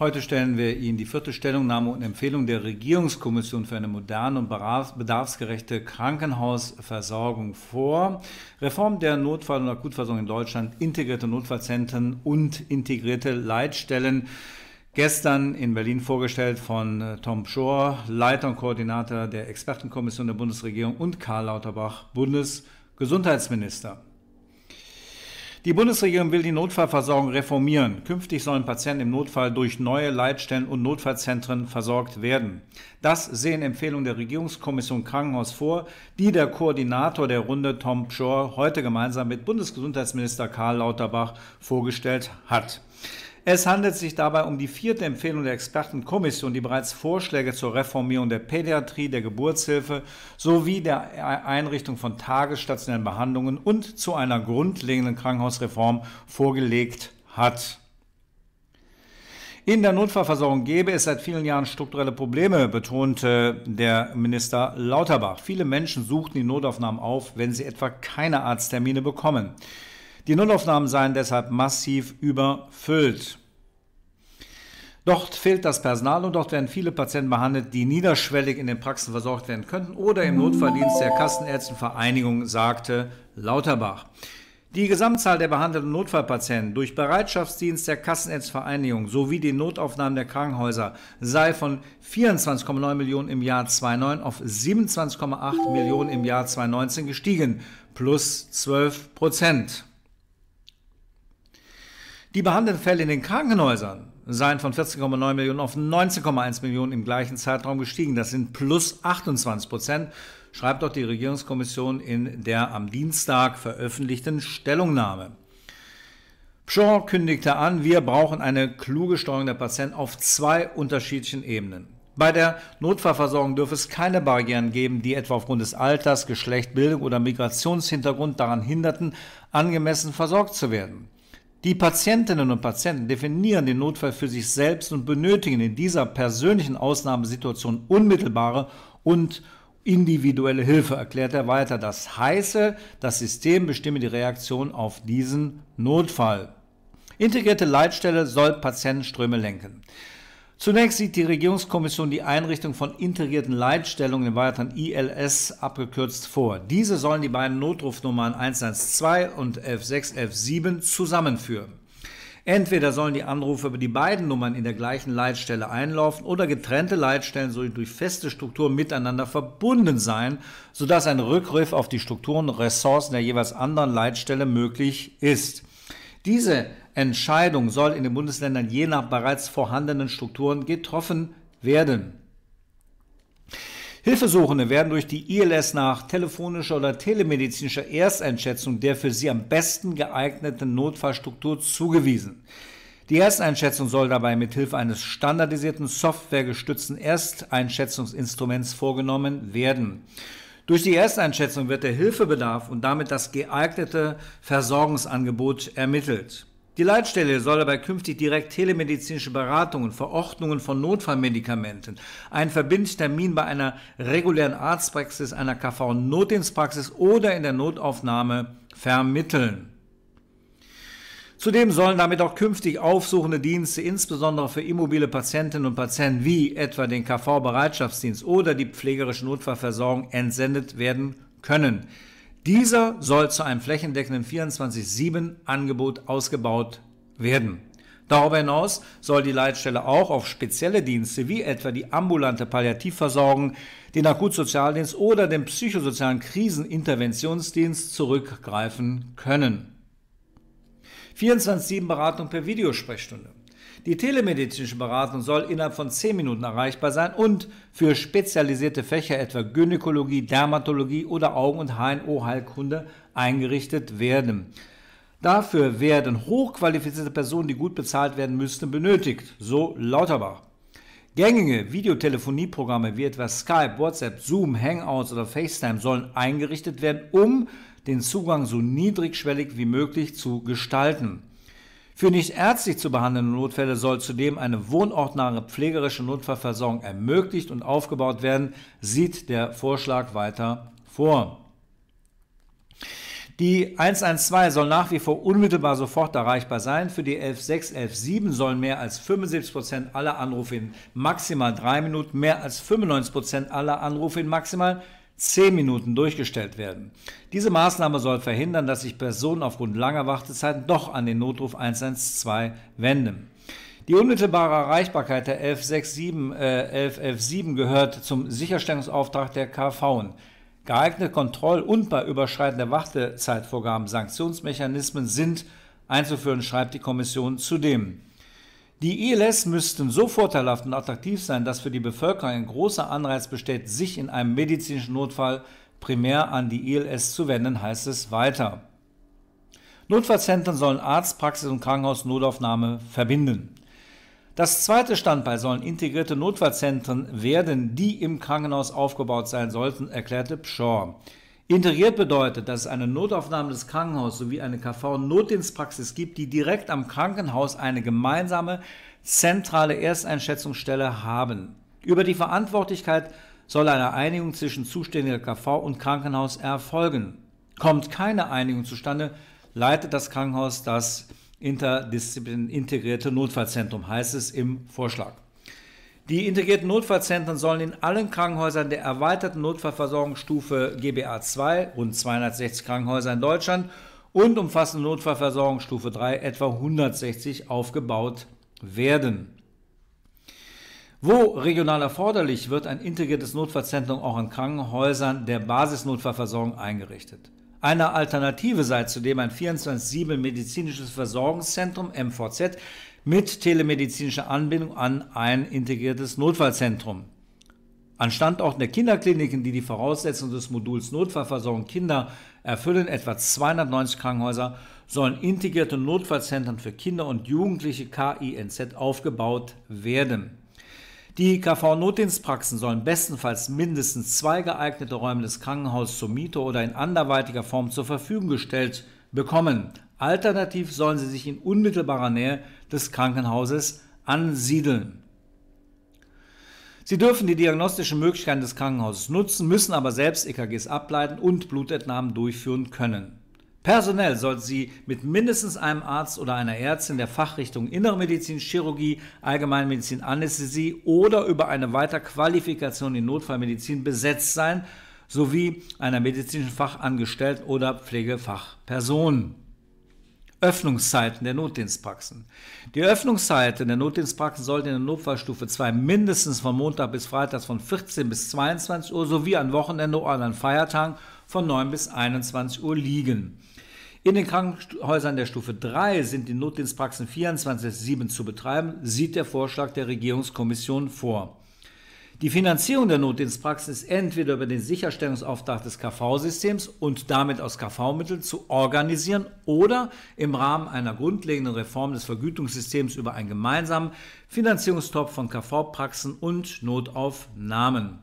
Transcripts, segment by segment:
Heute stellen wir Ihnen die vierte Stellungnahme und Empfehlung der Regierungskommission für eine moderne und bedarfsgerechte Krankenhausversorgung vor. Reform der Notfall- und Akutversorgung in Deutschland, integrierte Notfallzentren und integrierte Leitstellen. Gestern in Berlin vorgestellt von äh, Tom Schor, Leiter und Koordinator der Expertenkommission der Bundesregierung und Karl Lauterbach, Bundesgesundheitsminister. Die Bundesregierung will die Notfallversorgung reformieren. Künftig sollen Patienten im Notfall durch neue Leitstellen und Notfallzentren versorgt werden. Das sehen Empfehlungen der Regierungskommission Krankenhaus vor, die der Koordinator der Runde Tom Pschorr heute gemeinsam mit Bundesgesundheitsminister Karl Lauterbach vorgestellt hat. Es handelt sich dabei um die vierte Empfehlung der Expertenkommission, die bereits Vorschläge zur Reformierung der Pädiatrie, der Geburtshilfe sowie der Einrichtung von tagesstationären Behandlungen und zu einer grundlegenden Krankenhausreform vorgelegt hat. In der Notfallversorgung gäbe es seit vielen Jahren strukturelle Probleme, betonte der Minister Lauterbach. Viele Menschen suchten die Notaufnahmen auf, wenn sie etwa keine Arzttermine bekommen. Die Notaufnahmen seien deshalb massiv überfüllt. Dort fehlt das Personal und dort werden viele Patienten behandelt, die niederschwellig in den Praxen versorgt werden könnten oder im Notverdienst der Kassenärztenvereinigung, sagte Lauterbach. Die Gesamtzahl der behandelten Notfallpatienten durch Bereitschaftsdienst der Kassenärztevereinigung sowie die Notaufnahmen der Krankenhäuser sei von 24,9 Millionen im Jahr 2009 auf 27,8 Millionen im Jahr 2019 gestiegen, plus 12 Prozent. Die behandelten Fälle in den Krankenhäusern seien von 14,9 Millionen auf 19,1 Millionen im gleichen Zeitraum gestiegen. Das sind plus 28 Prozent, schreibt auch die Regierungskommission in der am Dienstag veröffentlichten Stellungnahme. Pschor kündigte an, wir brauchen eine kluge Steuerung der Patienten auf zwei unterschiedlichen Ebenen. Bei der Notfallversorgung dürfe es keine Barrieren geben, die etwa aufgrund des Alters, Geschlecht, Bildung oder Migrationshintergrund daran hinderten, angemessen versorgt zu werden. Die Patientinnen und Patienten definieren den Notfall für sich selbst und benötigen in dieser persönlichen Ausnahmesituation unmittelbare und individuelle Hilfe, erklärt er weiter. Das heiße, das System bestimme die Reaktion auf diesen Notfall. Integrierte Leitstelle soll Patientenströme lenken. Zunächst sieht die Regierungskommission die Einrichtung von integrierten Leitstellungen im weiteren ILS abgekürzt vor. Diese sollen die beiden Notrufnummern 112 und 11617 zusammenführen. Entweder sollen die Anrufe über die beiden Nummern in der gleichen Leitstelle einlaufen oder getrennte Leitstellen sollen durch feste Strukturen miteinander verbunden sein, sodass ein Rückgriff auf die Strukturen und Ressourcen der jeweils anderen Leitstelle möglich ist. Diese Entscheidung soll in den Bundesländern je nach bereits vorhandenen Strukturen getroffen werden. Hilfesuchende werden durch die ILS nach telefonischer oder telemedizinischer Ersteinschätzung der für sie am besten geeigneten Notfallstruktur zugewiesen. Die Ersteinschätzung soll dabei mithilfe eines standardisierten softwaregestützten Ersteinschätzungsinstruments vorgenommen werden. Durch die Ersteinschätzung wird der Hilfebedarf und damit das geeignete Versorgungsangebot ermittelt. Die Leitstelle soll dabei künftig direkt telemedizinische Beratungen, Verordnungen von Notfallmedikamenten, einen Verbindtermin bei einer regulären Arztpraxis, einer KV-Notdienstpraxis oder in der Notaufnahme vermitteln. Zudem sollen damit auch künftig aufsuchende Dienste, insbesondere für immobile Patientinnen und Patienten wie etwa den KV-Bereitschaftsdienst oder die pflegerische Notfallversorgung, entsendet werden können. Dieser soll zu einem flächendeckenden 24-7-Angebot ausgebaut werden. Darüber hinaus soll die Leitstelle auch auf spezielle Dienste wie etwa die ambulante Palliativversorgung, den Akutsozialdienst oder den psychosozialen Kriseninterventionsdienst zurückgreifen können. 24-7 Beratung per Videosprechstunde. Die telemedizinische Beratung soll innerhalb von 10 Minuten erreichbar sein und für spezialisierte Fächer etwa Gynäkologie, Dermatologie oder Augen- und HNO-Heilkunde eingerichtet werden. Dafür werden hochqualifizierte Personen, die gut bezahlt werden müssten, benötigt, so Lauterbach. Gängige Videotelefonieprogramme wie etwa Skype, WhatsApp, Zoom, Hangouts oder FaceTime sollen eingerichtet werden, um den Zugang so niedrigschwellig wie möglich zu gestalten. Für nicht ärztlich zu behandelnde Notfälle soll zudem eine wohnortnahe pflegerische Notfallversorgung ermöglicht und aufgebaut werden, sieht der Vorschlag weiter vor. Die 112 soll nach wie vor unmittelbar sofort erreichbar sein. Für die 116, 117 sollen mehr als 75 Prozent aller Anrufe in maximal drei Minuten, mehr als 95 Prozent aller Anrufe in maximal 10 Minuten durchgestellt werden. Diese Maßnahme soll verhindern, dass sich Personen aufgrund langer Wartezeiten doch an den Notruf 112 wenden. Die unmittelbare Erreichbarkeit der 1167, äh, 1117 gehört zum Sicherstellungsauftrag der KV. Geeignete Kontroll- und bei überschreitender Wartezeitvorgaben Sanktionsmechanismen sind einzuführen, schreibt die Kommission zudem. Die ILS müssten so vorteilhaft und attraktiv sein, dass für die Bevölkerung ein großer Anreiz besteht, sich in einem medizinischen Notfall primär an die ILS zu wenden, heißt es weiter. Notfallzentren sollen Arztpraxis und Krankenhausnotaufnahme verbinden. Das zweite Standbein sollen integrierte Notfallzentren werden, die im Krankenhaus aufgebaut sein sollten, erklärte Pschorr. Integriert bedeutet, dass es eine Notaufnahme des Krankenhauses sowie eine KV-Notdienstpraxis gibt, die direkt am Krankenhaus eine gemeinsame zentrale Ersteinschätzungsstelle haben. Über die Verantwortlichkeit soll eine Einigung zwischen zuständiger KV und Krankenhaus erfolgen. Kommt keine Einigung zustande, leitet das Krankenhaus das interdisziplinär Notfallzentrum, heißt es im Vorschlag. Die integrierten Notfallzentren sollen in allen Krankenhäusern der erweiterten Notfallversorgungsstufe GBA 2, rund 260 Krankenhäuser in Deutschland, und umfassende Notfallversorgungsstufe 3, etwa 160, aufgebaut werden. Wo regional erforderlich, wird ein integriertes Notfallzentrum auch in Krankenhäusern der Basisnotfallversorgung eingerichtet. Eine Alternative sei zudem ein 24-7 medizinisches Versorgungszentrum MVZ mit telemedizinischer Anbindung an ein integriertes Notfallzentrum. An Standorten der Kinderkliniken, die die Voraussetzungen des Moduls Notfallversorgung Kinder erfüllen, etwa 290 Krankenhäuser, sollen integrierte Notfallzentren für Kinder und Jugendliche KINZ aufgebaut werden. Die KV-Notdienstpraxen sollen bestenfalls mindestens zwei geeignete Räume des Krankenhauses zur Miete oder in anderweitiger Form zur Verfügung gestellt werden bekommen. Alternativ sollen sie sich in unmittelbarer Nähe des Krankenhauses ansiedeln. Sie dürfen die diagnostischen Möglichkeiten des Krankenhauses nutzen, müssen aber selbst EKGs ableiten und Blutentnahmen durchführen können. Personell sollten Sie mit mindestens einem Arzt oder einer Ärztin der Fachrichtung Innere Medizin, Chirurgie, Allgemeinmedizin, Anästhesie oder über eine Weiterqualifikation in Notfallmedizin besetzt sein sowie einer medizinischen Fachangestellten oder Pflegefachperson. Öffnungszeiten der Notdienstpraxen. Die Öffnungszeiten der Notdienstpraxen sollten in der Notfallstufe 2 mindestens von Montag bis Freitag von 14 bis 22 Uhr sowie an Wochenende oder an Feiertagen von 9 bis 21 Uhr liegen. In den Krankenhäusern der Stufe 3 sind die Notdienstpraxen 24-7 zu betreiben, sieht der Vorschlag der Regierungskommission vor. Die Finanzierung der Notdienstpraxis ist entweder über den Sicherstellungsauftrag des KV-Systems und damit aus KV-Mitteln zu organisieren oder im Rahmen einer grundlegenden Reform des Vergütungssystems über einen gemeinsamen Finanzierungstopf von KV-Praxen und Notaufnahmen.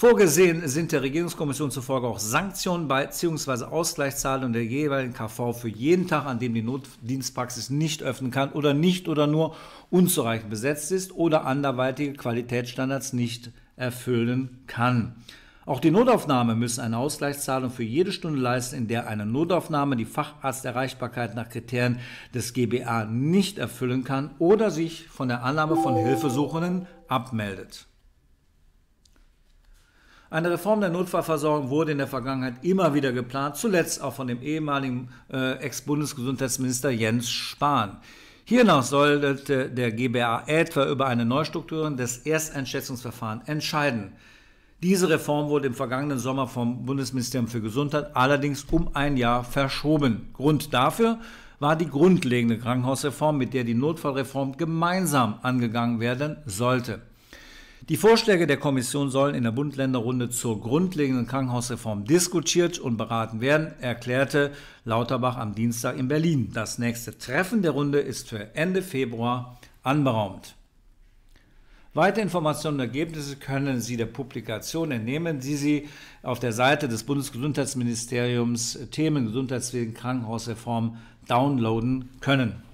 Vorgesehen sind der Regierungskommission zufolge auch Sanktionen bzw. Ausgleichszahlungen der jeweiligen KV für jeden Tag, an dem die Notdienstpraxis nicht öffnen kann oder nicht oder nur unzureichend besetzt ist oder anderweitige Qualitätsstandards nicht erfüllen kann. Auch die Notaufnahme müssen eine Ausgleichszahlung für jede Stunde leisten, in der eine Notaufnahme die Facharzterreichbarkeit nach Kriterien des GBA nicht erfüllen kann oder sich von der Annahme von Hilfesuchenden abmeldet. Eine Reform der Notfallversorgung wurde in der Vergangenheit immer wieder geplant, zuletzt auch von dem ehemaligen äh, Ex-Bundesgesundheitsminister Jens Spahn. Hiernach sollte der GBA etwa über eine Neustrukturierung des Ersteinschätzungsverfahrens entscheiden. Diese Reform wurde im vergangenen Sommer vom Bundesministerium für Gesundheit allerdings um ein Jahr verschoben. Grund dafür war die grundlegende Krankenhausreform, mit der die Notfallreform gemeinsam angegangen werden sollte. Die Vorschläge der Kommission sollen in der Bund-Länder-Runde zur grundlegenden Krankenhausreform diskutiert und beraten werden, erklärte Lauterbach am Dienstag in Berlin. Das nächste Treffen der Runde ist für Ende Februar anberaumt. Weitere Informationen und Ergebnisse können Sie der Publikation entnehmen, die Sie auf der Seite des Bundesgesundheitsministeriums Themen Gesundheitswesen Krankenhausreform downloaden können.